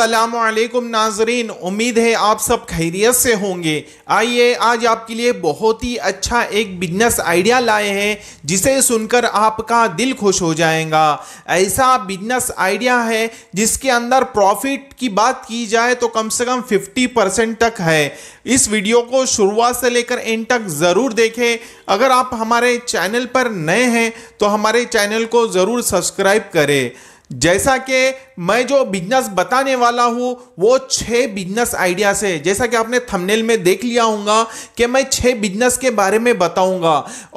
असलकुम नाजरीन उम्मीद है आप सब खैरियत से होंगे आइए आज आपके लिए बहुत ही अच्छा एक बिजनेस आइडिया लाए हैं जिसे सुनकर आपका दिल खुश हो जाएगा ऐसा बिजनेस आइडिया है जिसके अंदर प्रॉफिट की बात की जाए तो कम से कम 50 परसेंट तक है इस वीडियो को शुरुआत से लेकर एंड तक ज़रूर देखें अगर आप हमारे चैनल पर नए हैं तो हमारे चैनल को ज़रूर सब्सक्राइब करें जैसा कि मैं जो बिजनेस बताने वाला हूँ वो छः बिजनेस आइडिया से जैसा कि आपने थंबनेल में देख लिया होगा कि मैं छः बिजनेस के बारे में बताऊंगा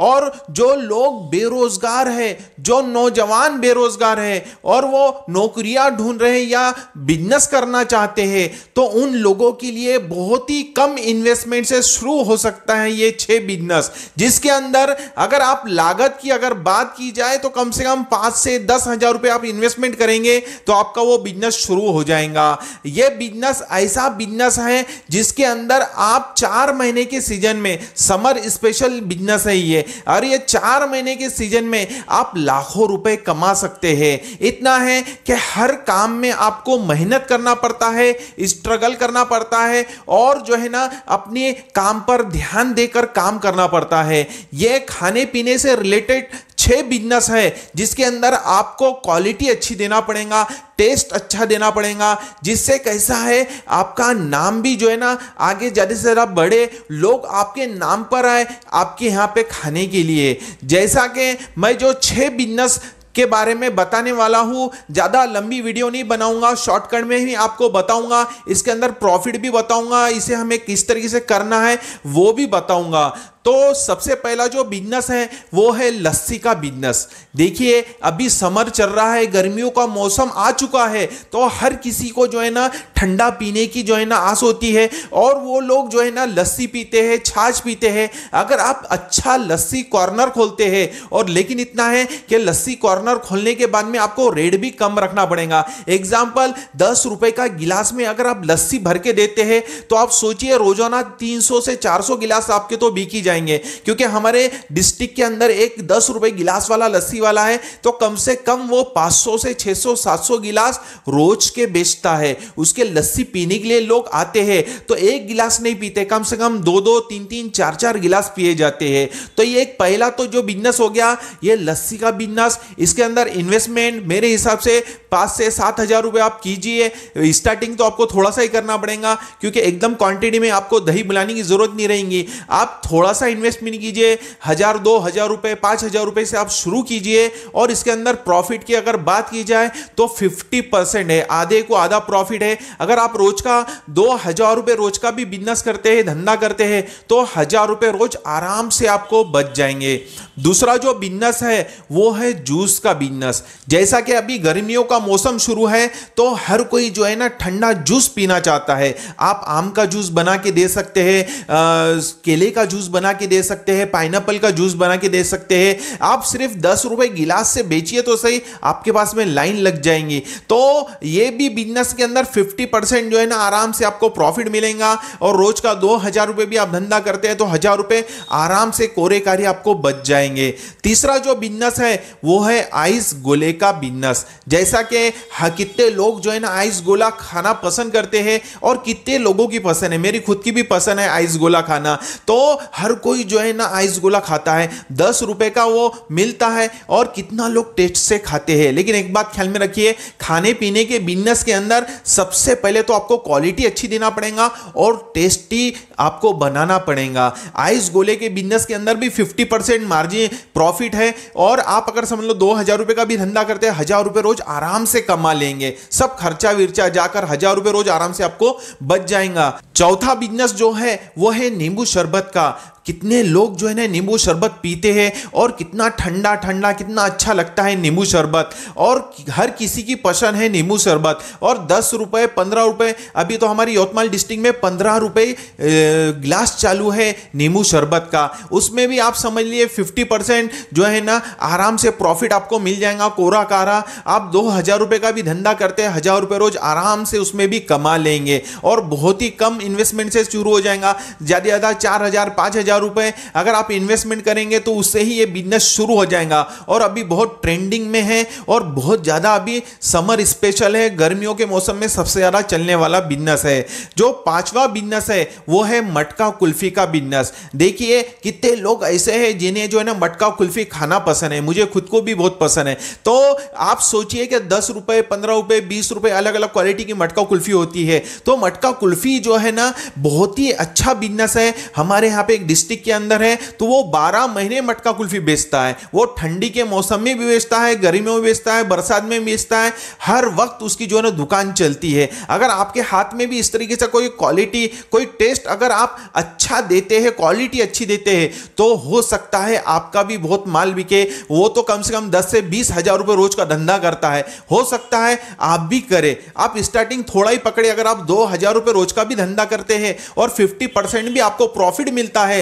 और जो लोग बेरोज़गार है जो नौजवान बेरोज़गार है और वो नौकरियाँ ढूंढ रहे हैं या बिजनेस करना चाहते हैं तो उन लोगों के लिए बहुत ही कम इन्वेस्टमेंट से शुरू हो सकता है ये छः बिजनेस जिसके अंदर अगर आप लागत की अगर बात की जाए तो कम से कम पाँच से दस हज़ार आप इन्वेस्टमेंट इन्वेस्टमेंट करेंगे तो आपका वो बिजनेस शुरू हो जाएगा ये बिजनेस ऐसा बिजनेस है जिसके अंदर आप चार महीने के सीजन में समर स्पेशल बिजनेस है ये और ये चार महीने के सीजन में आप लाखों रुपए कमा सकते हैं इतना है कि हर काम में आपको मेहनत करना पड़ता है स्ट्रगल करना पड़ता है और जो है ना अपने काम पर ध्यान देकर काम करना पड़ता है यह खाने पीने से रिलेटेड छः बिजनेस है जिसके अंदर आपको क्वालिटी अच्छी देना पड़ेगा टेस्ट अच्छा देना पड़ेगा जिससे कैसा है आपका नाम भी जो है ना आगे ज़्यादा से ज़्यादा बढ़े लोग आपके नाम पर आए आपके यहाँ पे खाने के लिए जैसा कि मैं जो छः बिजनेस के बारे में बताने वाला हूँ ज़्यादा लंबी वीडियो नहीं बनाऊँगा शॉर्टकट में ही आपको बताऊँगा इसके अंदर प्रॉफिट भी बताऊँगा इसे हमें किस तरीके से करना है वो भी बताऊँगा तो सबसे पहला जो बिजनेस है वो है लस्सी का बिजनेस देखिए अभी समर चल रहा है गर्मियों का मौसम आ चुका है तो हर किसी को जो है ना ठंडा पीने की जो है ना आस होती है और वो लोग जो है ना लस्सी पीते हैं छाछ पीते हैं अगर आप अच्छा लस्सी कॉर्नर खोलते हैं और लेकिन इतना है कि लस्सी कॉर्नर खोलने के बाद में आपको रेट भी कम रखना पड़ेगा एग्जाम्पल दस रुपये का गिलास में अगर आप लस्सी भर के देते हैं तो आप सोचिए रोजाना तीन से चार गिलास आपके तो बिकी जाए जाएंगे क्योंकि हमारे डिस्ट्रिक्ट के अंदर एक दस रुपए गिलास वाला लस्सी वाला है तो कम से कम वो 500 से 600 700 गिलास रोज के बेचता है उसके लस्सी पीने के लिए लोग आते हैं तो एक गिलास नहीं पीते कम से कम दो दो तीन तीन चार चार गिलास पिए जाते हैं तो ये एक पहला तो जो बिजनेस हो गया ये लस्सी का बिजनेस इसके अंदर इन्वेस्टमेंट मेरे हिसाब से पाँच से सात हज़ार रुपये आप कीजिए स्टार्टिंग तो आपको थोड़ा सा ही करना पड़ेगा क्योंकि एकदम क्वांटिटी में आपको दही बुलाने की ज़रूरत नहीं रहेगी आप थोड़ा सा पैसा इन्वेस्ट भी नहीं कीजिए हजार दो हजार रुपए पांच हजार रुपए से आप शुरू कीजिए और इसके अंदर प्रॉफिट की अगर बात की जाए तो फिफ्टी परसेंट है आधे को आधा प्रॉफिट है अगर आप रोज का दो हजार रुपए रोज का भी बिजनेस करते हैं धंधा करते हैं तो हजार रुपए रोज आराम से आपको बच जाएंगे दूसरा जो बिजनेस है वो है जूस का बिजनेस जैसा कि अभी गर्मियों का मौसम शुरू है तो हर कोई जो है ना ठंडा जूस पीना चाहता है आप आम का जूस बना के दे सकते हैं केले का जूस बना के दे सकते हैं पाइनएप्पल का जूस बना के दे सकते हैं आप सिर्फ दस रुपए गिलास से बेचिए तो सही आपके पास में लाइन लग जाएंगी तो ये भी बिजनेस के अंदर फिफ्टी परसेंट जो है ना आराम से आपको प्रॉफिट मिलेगा और रोज का दो हजार रुपए भी आप धंधा करते हैं तो हजार रुपए आराम से कोरे कार्य आपको बच जाएंगे तीसरा जो बिजनेस है वो है आइस गोले का बिजनेस जैसा कि हाँ, कितने लोग जो है ना आइस गोला खाना पसंद करते हैं और कितने लोगों की पसंद है मेरी खुद की भी पसंद है आइस गोला खाना तो हर कोई जो है ना आइस गोला खाता है दस रुपए का वो मिलता है और कितना लोग टेस्ट से खाते हैं लेकिन एक बात ख्याल में रखिए खाने पीने के बिजनेस के अंदर सबसे पहले तो आपको क्वालिटी अच्छी देना पड़ेगा और टेस्टी आपको बनाना पड़ेगा आइस गोले के बिजनेस के अंदर भी फिफ्टी परसेंट मार्जिन प्रॉफिट है और आप अगर समझ लो दो हज़ार रुपए का भी धंधा करते हैं हज़ार रुपए रोज़ आराम से कमा लेंगे सब खर्चा विर्चा जाकर हज़ार रुपए रोज़ आराम से आपको बच जाएगा चौथा बिजनेस जो है वो है नींबू शरबत का कितने लोग जो है ना नींबू शरबत पीते हैं और कितना ठंडा ठंडा कितना अच्छा लगता है नींबू शरबत और हर किसी की पसंद है नींबू शरबत और दस रुपये पंद्रह रुपये अभी तो हमारी यवतमाल डिस्ट्रिक्ट में पंद्रह रुपये ग्लास चालू है नींबू शरबत का उसमें भी आप समझ लिए फिफ्टी परसेंट जो है ना आराम से प्रॉफिट आपको मिल जाएगा कोरा कारा आप दो हज़ार रुपये का भी धंधा करते हैं हज़ार रुपये रोज़ आराम से उसमें भी कमा लेंगे और बहुत ही कम इन्वेस्टमेंट से शुरू हो जाएगा ज़्यादा ज़्यादा चार हज़ार पाँच हज़ार हजार रुपए अगर आप इन्वेस्टमेंट करेंगे तो उससे ही ये बिजनेस शुरू हो जाएगा और अभी बहुत ट्रेंडिंग में है और बहुत ज़्यादा अभी समर स्पेशल है गर्मियों के मौसम में सबसे ज़्यादा चलने वाला बिजनेस है जो पांचवा बिजनेस है वो है मटका कुल्फी का बिजनेस देखिए कितने लोग ऐसे हैं जिन्हें जो है ना मटका कुल्फी खाना पसंद है मुझे खुद को भी बहुत पसंद है तो आप सोचिए कि दस रुपए पंद्रह रुपए बीस रुपए अलग अलग क्वालिटी की मटका कुल्फी होती है तो मटका कुल्फी जो है ना बहुत ही अच्छा बिजनेस है हमारे यहाँ पे एक डिस्ट्रिक्ट डिस्ट्रिक्ट के अंदर है तो वो बारह महीने मटका कुल्फी बेचता है वो ठंडी के मौसम में भी बेचता है गर्मियों में बेचता है बरसात में बेचता है हर वक्त उसकी जो है ना दुकान चलती है अगर आपके हाथ में भी इस तरीके से कोई क्वालिटी कोई टेस्ट अगर आप अच्छा देते हैं क्वालिटी अच्छी देते हैं तो हो सकता है आपका भी बहुत माल बिके वो तो कम से कम दस से बीस हजार रुपये रोज का धंधा करता है हो सकता है आप भी करें आप स्टार्टिंग थोड़ा ही पकड़े अगर आप दो हजार रुपये रोज का भी धंधा करते हैं और फिफ्टी परसेंट भी आपको प्रॉफिट मिलता है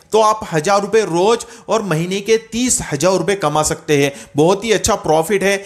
तो आप हज़ार रुपये रोज और महीने के तीस हज़ार रुपये कमा सकते हैं बहुत ही अच्छा प्रॉफिट है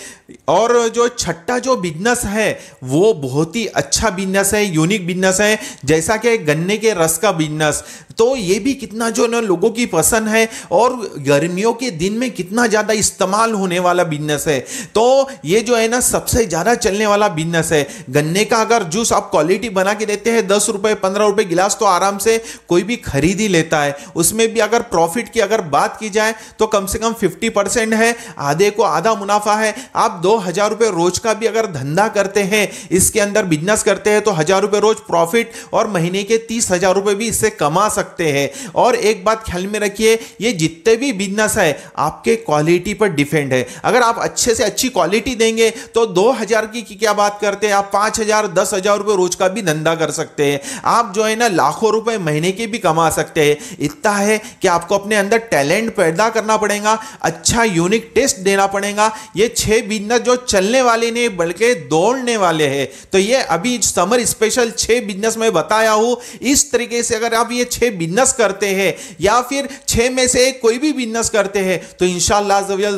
और जो छठा जो बिजनेस है वो बहुत ही अच्छा बिजनेस है यूनिक बिजनेस है जैसा कि गन्ने के रस का बिजनेस तो ये भी कितना जो ना लोगों की पसंद है और गर्मियों के दिन में कितना ज़्यादा इस्तेमाल होने वाला बिजनेस है तो ये जो है ना सबसे ज़्यादा चलने वाला बिजनेस है गन्ने का अगर जूस आप क्वालिटी बना के देते हैं दस रुपये पंद्रह रुपये गिलास तो आराम से कोई भी खरीद ही लेता है उसमें उसमें भी अगर प्रॉफिट की अगर बात की जाए तो कम से कम फिफ्टी परसेंट है आधे को आधा मुनाफा है आप दो हज़ार रुपये रोज का भी अगर धंधा करते हैं इसके अंदर बिजनेस करते हैं तो हज़ार रुपये रोज प्रॉफिट और महीने के तीस हज़ार रुपये भी इससे कमा सकते हैं और एक बात ख्याल में रखिए ये जितने भी बिजनेस है आपके क्वालिटी पर डिपेंड है अगर आप अच्छे से अच्छी क्वालिटी देंगे तो दो हज़ार की, क्या बात करते हैं आप पाँच हज़ार दस हज़ार रुपये रोज का भी धंधा कर सकते हैं आप जो है ना लाखों रुपये महीने के भी कमा सकते हैं इतना है है कि आपको अपने अंदर टैलेंट पैदा करना पड़ेगा अच्छा यूनिक टेस्ट देना पड़ेगा ये छह बिजनेस जो चलने वाले नहीं बल्कि दौड़ने वाले हैं तो ये अभी समर स्पेशल छह बिजनेस में बताया हूं इस तरीके से अगर आप ये छह बिजनेस करते हैं या फिर छह में से कोई भी बिजनेस करते हैं तो इन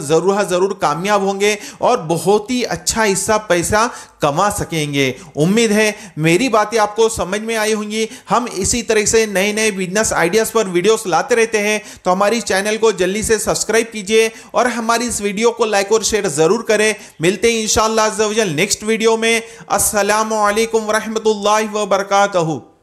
ज़रूर ज़रूर कामयाब होंगे और बहुत ही अच्छा हिस्सा पैसा कमा सकेंगे उम्मीद है मेरी बातें आपको समझ में आई होंगी हम इसी तरह से नए नए बिजनेस आइडियाज़ पर वीडियोस ला लाते रहते हैं तो हमारी चैनल को जल्दी से सब्सक्राइब कीजिए और हमारी इस वीडियो को लाइक और शेयर ज़रूर करें मिलते हैं इन नेक्स्ट वीडियो में असलकम वरहमल वर्का